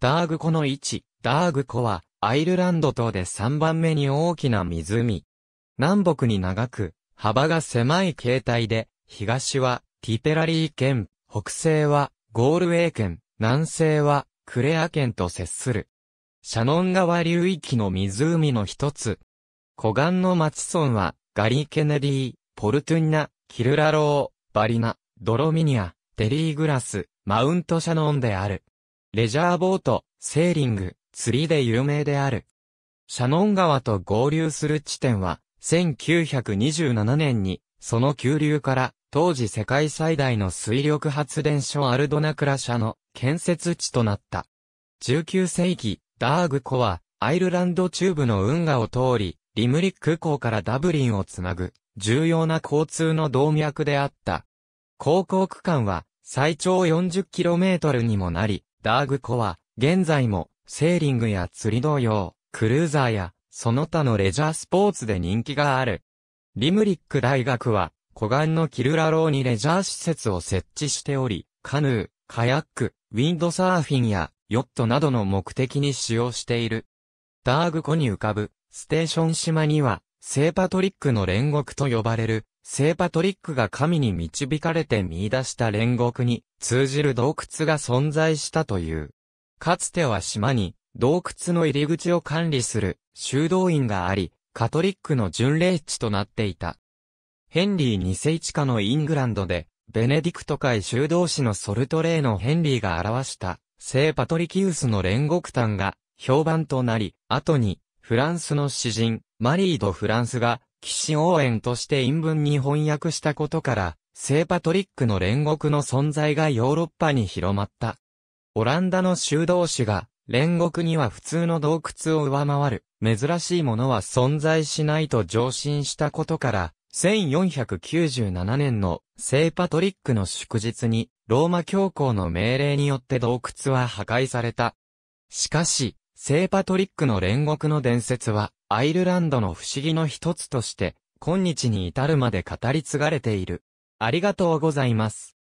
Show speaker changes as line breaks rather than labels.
ダーグ湖の位置、ダーグ湖は、アイルランド島で3番目に大きな湖。南北に長く、幅が狭い形態で、東はティペラリー県、北西はゴールウェイ県、南西はクレア県と接する。シャノン川流域の湖の一つ。湖岸の町村は、ガリ・ケネディ、ポルトゥンナ、キルラロー、バリナ、ドロミニア、デリーグラス、マウントシャノンである。レジャーボート、セーリング、釣りで有名である。シャノン川と合流する地点は、1927年に、その急流から、当時世界最大の水力発電所アルドナクラ社の建設地となった。19世紀、ダーグ湖は、アイルランド中部の運河を通り、リムリック港からダブリンをつなぐ、重要な交通の動脈であった。航行区間は、最長 40km にもなり、ダーグ湖は、現在も、セーリングや釣り同様、クルーザーや、その他のレジャースポーツで人気がある。リムリック大学は、湖岸のキルラローにレジャー施設を設置しており、カヌー、カヤック、ウィンドサーフィンや、ヨットなどの目的に使用している。ダーグ湖に浮かぶ、ステーション島には、聖パトリックの煉獄と呼ばれる、聖パトリックが神に導かれて見出した煉獄に通じる洞窟が存在したという。かつては島に洞窟の入り口を管理する修道院があり、カトリックの巡礼地となっていた。ヘンリー2世地下のイングランドで、ベネディクト会修道士のソルトレーのヘンリーが表した聖パトリキウスの煉獄譚が評判となり、後にフランスの詩人、マリー・ド・フランスが、騎士応援として陰文に翻訳したことから、聖パトリックの煉獄の存在がヨーロッパに広まった。オランダの修道士が、煉獄には普通の洞窟を上回る、珍しいものは存在しないと上申したことから、1497年の聖パトリックの祝日に、ローマ教皇の命令によって洞窟は破壊された。しかし、聖パトリックの煉獄の伝説は、アイルランドの不思議の一つとして、今日に至るまで語り継がれている。ありがとうございます。